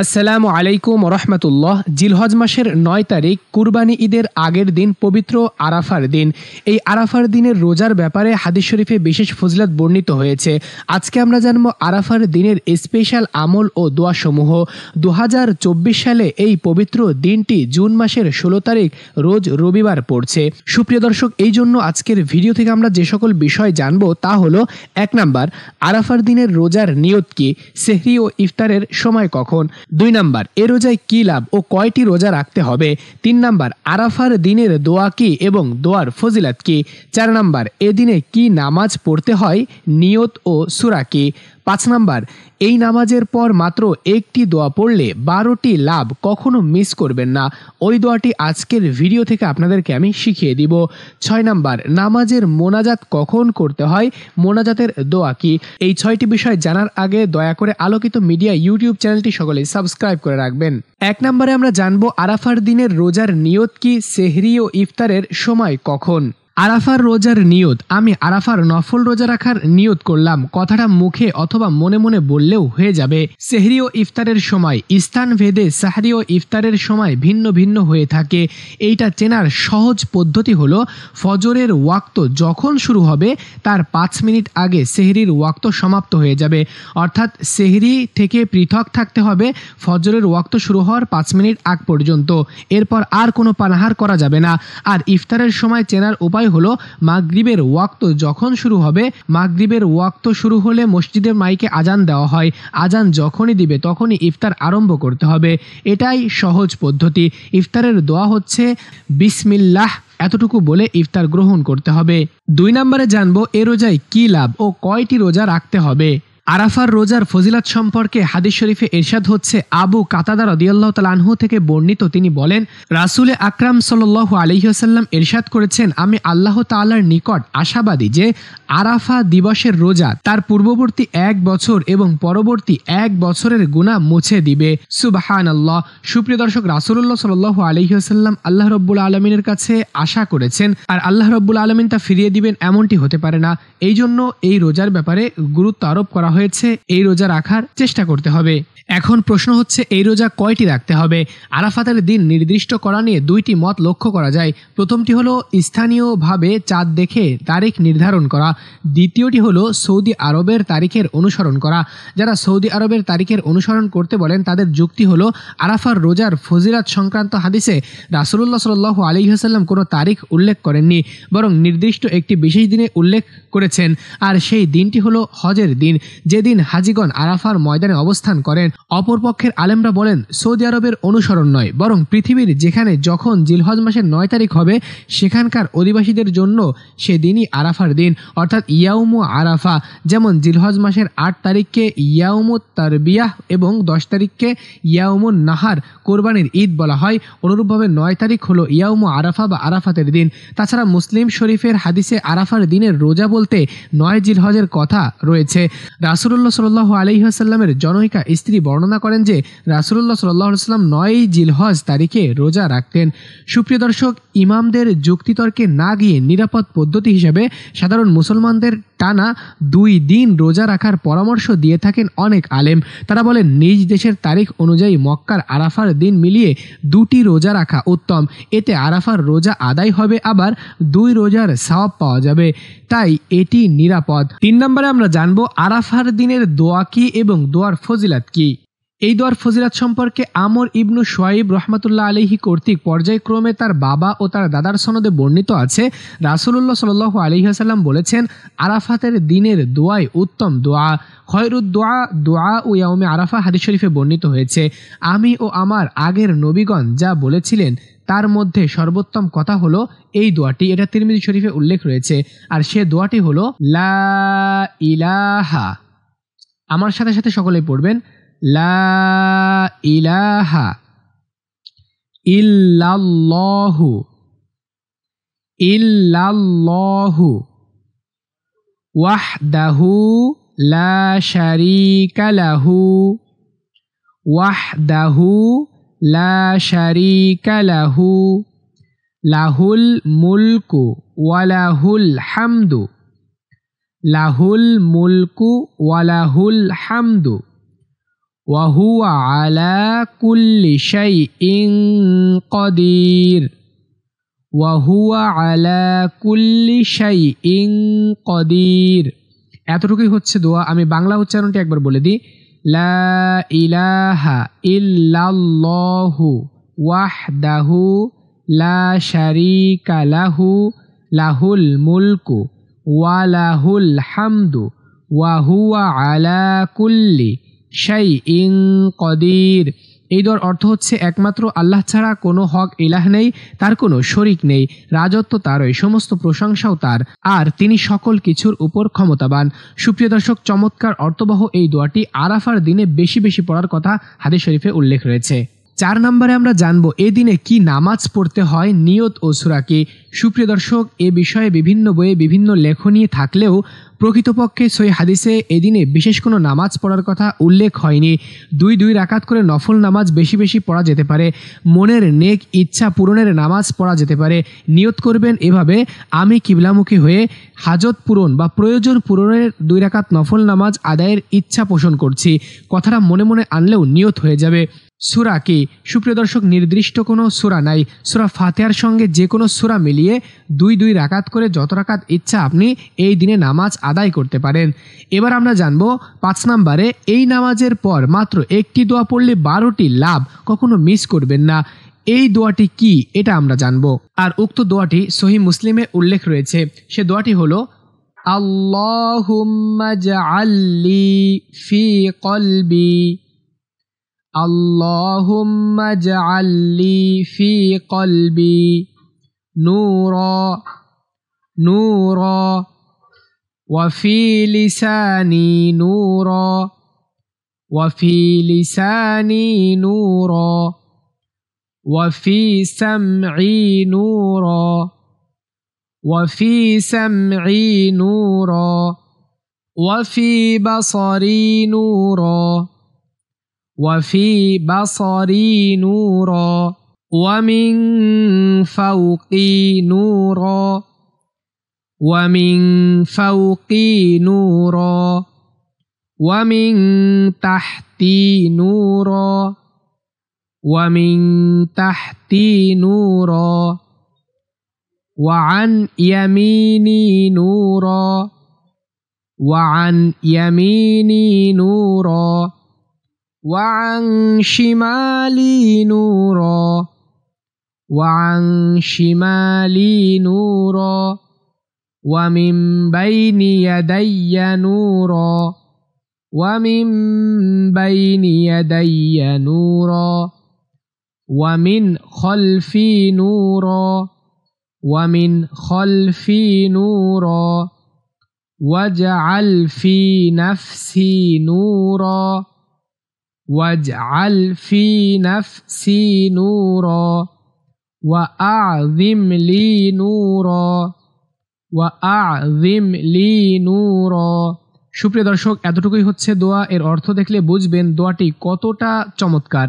আসসালামু আলাইকুম রহমতুল্লাহ জিলহজ মাসের নয় তারিখ কুরবানি ঈদের আগের দিন পবিত্র আরাফার দিন এই আরাফার দিনের রোজার ব্যাপারে হাদিস শরীফে বিশেষ ফজলাত বর্ণিত হয়েছে আজকে আমরা জানবো আরাফার দিনের স্পেশাল আমল ও দোয়াসমূহ দু হাজার চব্বিশ সালে এই পবিত্র দিনটি জুন মাসের ষোলো তারিখ রোজ রবিবার পড়ছে সুপ্রিয় দর্শক এই জন্য আজকের ভিডিও থেকে আমরা যে সকল বিষয় জানব তা হলো এক নাম্বার আরাফার দিনের রোজার নিয়ত কি সেহরি ও ইফতারের সময় কখন দুই নাম্বার এ রোজায় কী লাভ ও কয়টি রোজা রাখতে হবে তিন নাম্বার আরাফার দিনের দোয়া কি এবং দোয়ার ফজিলাত কি চার নাম্বার এদিনে কি নামাজ পড়তে হয় নিয়ত ও সুরা কি পাঁচ নাম্বার এই নামাজের পর মাত্র একটি দোয়া পড়লে বারোটি লাভ কখনো মিস করবেন না ওই দোয়াটি আজকের ভিডিও থেকে আপনাদেরকে আমি শিখিয়ে দিব ছয় নাম্বার নামাজের মোনাজাত কখন করতে হয় মোনাজাতের দোয়া কি এই ছয়টি বিষয় জানার আগে দয়া করে আলোকিত মিডিয়া ইউটিউব চ্যানেলটি সকলেই সাবস্ক্রাইব করে রাখবেন এক নম্বরে আমরা জানবো আরাফার দিনের রোজার নিয়ত কি সেহরি ও ইফতারের সময় কখন আরাফার রোজার নিয়ত আমি আরাফার নফল রোজা রাখার নিয়ত করলাম কথাটা মুখে অথবা মনে মনে বললেও হয়ে যাবে সেহরি ও ইফতারের সময় স্থান ভেদে সাহারি ও ইফতারের সময় ভিন্ন ভিন্ন হয়ে থাকে এইটা চেনার সহজ পদ্ধতি হলো ফজরের ওয়াক্ত যখন শুরু হবে তার পাঁচ মিনিট আগে সেহরির ওয়াক্ত সমাপ্ত হয়ে যাবে অর্থাৎ সেহরি থেকে পৃথক থাকতে হবে ফজরের ওয়াক্ত শুরু হওয়ার পাঁচ মিনিট আগ পর্যন্ত এরপর আর কোনো পানাহার করা যাবে না আর ইফতারের সময় চেনার উপায় সময় হলো মাগরিবের ওয়াক্ত যখন শুরু হবে মাগরিবের ওয়াক্ত শুরু হলে মসজিদের মাইকে আজান দেওয়া হয় আজান যখনই দিবে তখনই ইফতার আরম্ভ করতে হবে এটাই সহজ পদ্ধতি ইফতারের দোয়া হচ্ছে বিসমিল্লাহ এতটুকু বলে ইফতার গ্রহণ করতে হবে দুই নম্বরে জানবো এ রোজায় কী লাভ ও কয়টি রোজা রাখতে হবে আরাফার রোজার ফজিলাত সম্পর্কে হাদিস শরীফে এরশাদ হচ্ছে আবু কাতাদা রদিয়াল্লাহ তালানহু থেকে বর্ণিত তিনি বলেন রাসুলে আকরাম সাল আলহিহাসাল্লাম এরশাদ করেছেন আমি আল্লাহ তাল্লার নিকট আশাবাদী যে আরাফা দিবসের রোজা তার পূর্ববর্তী এক বছর এবং পরবর্তী এক বছরের গুণা মুছে দিবে সুবাহান আল্লাহ সুপ্রিয় দর্শক রাসুল্লাহ সাল আলহিহাসাল্লাম আল্লাহ রব্বুল আলমিনের কাছে আশা করেছেন আর আল্লাহ রব্বুল আলমিন তা ফিরিয়ে দিবেন এমনটি হতে পারে না এই জন্য এই রোজার ব্যাপারে গুরুত্ব আরোপ করা হয়েছে এই রোজা রাখার চেষ্টা করতে হবে এখন প্রশ্ন হচ্ছে এই রোজা কয়টি রাখতে হবে আরাফাতের দিন নির্দিষ্ট করা নিয়ে দুইটি মত লক্ষ্য করা যায় প্রথমটি হলো স্থানীয়ভাবে চাঁদ দেখে তারিখ নির্ধারণ করা দ্বিতীয়টি হলো সৌদি আরবের তারিখের অনুসরণ করা যারা সৌদি আরবের তারিখের অনুসরণ করতে বলেন তাদের যুক্তি হলো আরাফার রোজার ফজিরাত সংক্রান্ত হাদিসে রাসুল্লাহ সাল আলী হাসাল্লাম কোনো তারিখ উল্লেখ করেননি বরং নির্দিষ্ট একটি বিশেষ দিনে উল্লেখ করেছেন আর সেই দিনটি হলো হজের দিন যেদিন হাজিগণ আরাফার ময়দানে অবস্থান করেন অপরপক্ষের আলেমরা বলেন সৌদি আরবের অনুসরণ নয় বরং পৃথিবীর যেখানে যখন জিলহজ মাসের নয় তারিখ হবে সেখানকার অধিবাসীদের জন্য সেদিনই আরাফার দিন অর্থাৎ ইয়াউমু আরাফা যেমন জিলহজ মাসের আট তারিখকে ইয়াউমু তারবিয়াহ এবং দশ তারিখকে ইয়াউমু নাহার কোরবানির ঈদ বলা হয় অনুরূপভাবে নয় তারিখ হলো ইয়াউমু আরাফা বা আরাফাতের দিন তাছাড়া মুসলিম শরীফের হাদিসে আরাফার দিনের রোজা বলতে নয় জিলহজের কথা রয়েছে রাসুল্লাহ সাল্লাহ আসাল্লামের জনৈকা স্ত্রী বর্ণনা করেন যে রাসুল্লাহ সাল্লাহ নয়ই নয় জিলহজ তারিখে রোজা রাখতেন সুপ্রিয় দর্শক ইমামদের যুক্তিতর্কে না গিয়ে নিরাপদ পদ্ধতি হিসেবে সাধারণ মুসলমানদের টানা দুই দিন রোজা রাখার পরামর্শ দিয়ে থাকেন অনেক আলেম তারা বলেন নিজ দেশের তারিখ অনুযায়ী মক্কার আরাফার দিন মিলিয়ে দুটি রোজা রাখা উত্তম এতে আরাফার রোজা আদায় হবে আবার দুই রোজার সাওয়াব পাওয়া যাবে তাই এটি নিরাপদ তিন নম্বরে আমরা জানবো আরাফার দিনের দোয়া কি এবং দোয়ার ফজিলাত কী এই দোয়ার ফজিলাত সম্পর্কে আমর ইবনু সোয়াইব রহমতুল্লাহ আলহি কর্তৃক পর্যায়ক্রমে তার বাবা ও তার দাদার সনদে বর্ণিত আছে রাসুলুল্লাহ সাল আলহি আসাল্লাম বলেছেন আরাফাতের দিনের দোয়াই উত্তম দোয়া খয়রুদ্দোয়া দোয়া ও ইয়ামে আরাফা হাদি শরীফে বর্ণিত হয়েছে আমি ও আমার আগের নবীগণ যা বলেছিলেন তার মধ্যে সর্বোত্তম কথা হলো এই দোয়াটি এটা তিরমিজি শরীফে উল্লেখ রয়েছে আর সে দোয়াটি হলো লা ইলাহা আমার সাথে সাথে সকলেই পড়বেন لا إله إلا الله إلا الله وحده لا شريك له وحده لا شريك له له الملك وله الحمد له الملك وله الحمد وهو على كل شيء قدير وهو على كل شيء قدير এতটুকুই হচ্ছে দোয়া আমি বাংলা উচ্চারণটি একবার বলে দিই লা ইলাহা ইল্লাল্লাহু ওয়াহদাহু লা শারীকা লাহু লাহুল মুলকু ওয়া লাহুল হামদু ওয়া হুয়া আলা কুল্লি শাই ইন কদির এই দর অর্থ হচ্ছে একমাত্র আল্লাহ ছাড়া কোনো হক ইলাহ নেই তার কোনো শরিক নেই রাজত্ব তারই সমস্ত প্রশংসাও তার আর তিনি সকল কিছুর উপর ক্ষমতাবান সুপ্রিয় দর্শক চমৎকার অর্থবহ এই দোয়াটি আরাফার দিনে বেশি বেশি পড়ার কথা হাদিস শরীফে উল্লেখ রয়েছে চার নম্বরে আমরা জানব এদিনে কি নামাজ পড়তে হয় নিয়ত ও সুরাকে সুপ্রিয় দর্শক এ বিষয়ে বিভিন্ন বইয়ে বিভিন্ন লেখনী থাকলেও প্রকৃতপক্ষে সই হাদিসে এদিনে বিশেষ কোনো নামাজ পড়ার কথা উল্লেখ হয়নি দুই দুই রাকাত করে নফল নামাজ বেশি বেশি পড়া যেতে পারে মনের নেক ইচ্ছা পূরণের নামাজ পড়া যেতে পারে নিয়ত করবেন এভাবে আমি কিবলামুখী হয়ে হাজত পূরণ বা প্রয়োজন পূরণের দুই রাকাত নফল নামাজ আদায়ের ইচ্ছা পোষণ করছি কথাটা মনে মনে আনলেও নিয়ত হয়ে যাবে সুরা কি সুপ্রিয় দর্শক নির্দিষ্ট কোনো সুরা নাই সুরা ফাতেহার সঙ্গে যে কোনো সুরা মিলিয়ে দুই দুই রাকাত করে যত রাকাত ইচ্ছা আপনি এই দিনে নামাজ আদায় করতে পারেন এবার আমরা জানবো পাঁচ নাম্বারে এই নামাজের পর মাত্র একটি দোয়া পড়লে বারোটি লাভ কখনো মিস করবেন না এই দোয়াটি কি এটা আমরা জানবো আর উক্ত দোয়াটি সহি মুসলিমে উল্লেখ রয়েছে সে দোয়াটি হলো আল্লাহ আল্লি ফি কলবি اللهم اجعل لي في قلبي نورا نورا وفي لساني نورا وفي لساني نورا وفي سمعي نورا وفي سمعي نورا وفي بصري نورا وفي بصري نورا ومن فوقي نورا ومن فوقي نورا ومن تحتي نورا ومن تحتي نورا وعن يميني نورا وعن يميني نورا وعن شمالي نورا وعن شمالي نورا ومن بين يدي نورا ومن بين يدي نورا ومن خلفي نورا ومن خلفي نورا واجعل في نفسي نورا واجعل في نفسي نورا وأعظم لي نورا وأعظم لي نورا সুপ্রিয় দর্শক এতটুকুই হচ্ছে দোয়া এর অর্থ দেখলে বুঝবেন দোয়াটি কতটা চমৎকার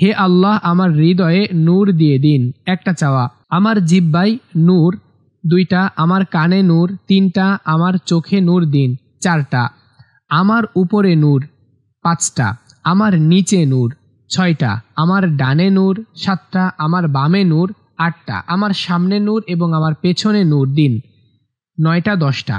হে আল্লাহ আমার হৃদয়ে নূর দিয়ে দিন একটা চাওয়া আমার জিব্বাই নূর দুইটা আমার কানে নূর তিনটা আমার চোখে নূর দিন চারটা আমার উপরে নূর পাঁচটা আমার নিচে নূর ছয়টা আমার ডানে নূর সাতটা আমার বামে নূর আটটা আমার সামনে নূর এবং আমার পেছনে নূর দিন নয়টা দশটা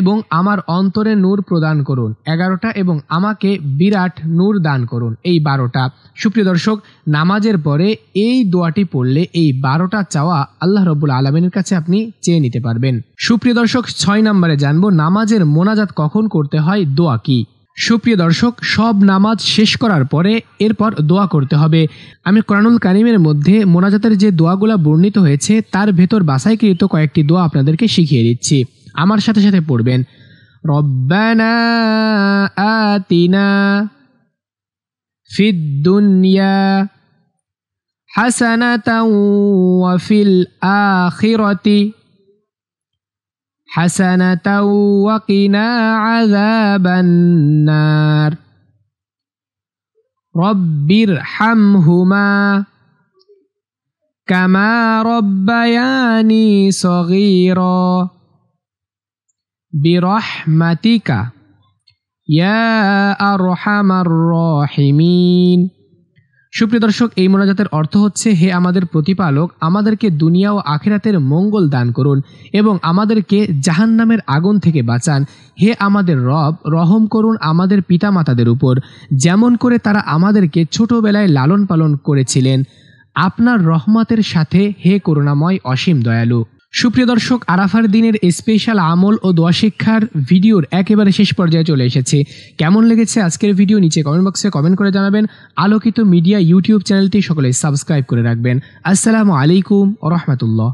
এবং আমার অন্তরে নূর প্রদান করুন এগারোটা এবং আমাকে বিরাট নূর দান করুন এই বারোটা সুপ্রিয় দর্শক নামাজের পরে এই দোয়াটি পড়লে এই বারোটা চাওয়া আল্লাহ রবুল আলমিনের কাছে আপনি চেয়ে নিতে পারবেন সুপ্রিয় দর্শক ছয় নম্বরে জানবো নামাজের মোনাজাত কখন করতে হয় দোয়া কি সুপ্রিয় দর্শক সব নামাজ শেষ করার পরে এরপর দোয়া করতে হবে আমি কোরআনুল কারিমের মধ্যে মোনাজাতের যে দোয়াগুলা বর্ণিত হয়েছে তার ভেতর বাসাইকৃত কয়েকটি দোয়া আপনাদেরকে শিখিয়ে দিচ্ছি আমার সাথে সাথে পড়বেন রব্বানা আতিনা ফিদ দুনিয়া হাসানাতাও ওয়া ফিল আখিরাতি حسنة وقنا عذاب النار رب ارحمهما كما ربياني صغيرا برحمتك يا أرحم الراحمين সুপ্রিয় দর্শক এই মোনাজাতের অর্থ হচ্ছে হে আমাদের প্রতিপালক আমাদেরকে দুনিয়া ও আখেরাতের মঙ্গল দান করুন এবং আমাদেরকে জাহান নামের আগুন থেকে বাঁচান হে আমাদের রব রহম করুন আমাদের পিতামাতাদের উপর যেমন করে তারা আমাদেরকে ছোটবেলায় লালন পালন করেছিলেন আপনার রহমতের সাথে হে করুণাময় অসীম দয়ালু সুপ্রিয় দর্শক আরাফার দিনের স্পেশাল আমল ও দোয়া শিক্ষার ভিডিওর একেবারে শেষ পর্যায়ে চলে এসেছে কেমন লেগেছে আজকের ভিডিও নিচে কমেন্ট বক্সে কমেন্ট করে জানাবেন আলোকিত মিডিয়া ইউটিউব চ্যানেলটি সকলে সাবস্ক্রাইব করে রাখবেন আসসালামু আলাইকুম রহমতুল্লাহ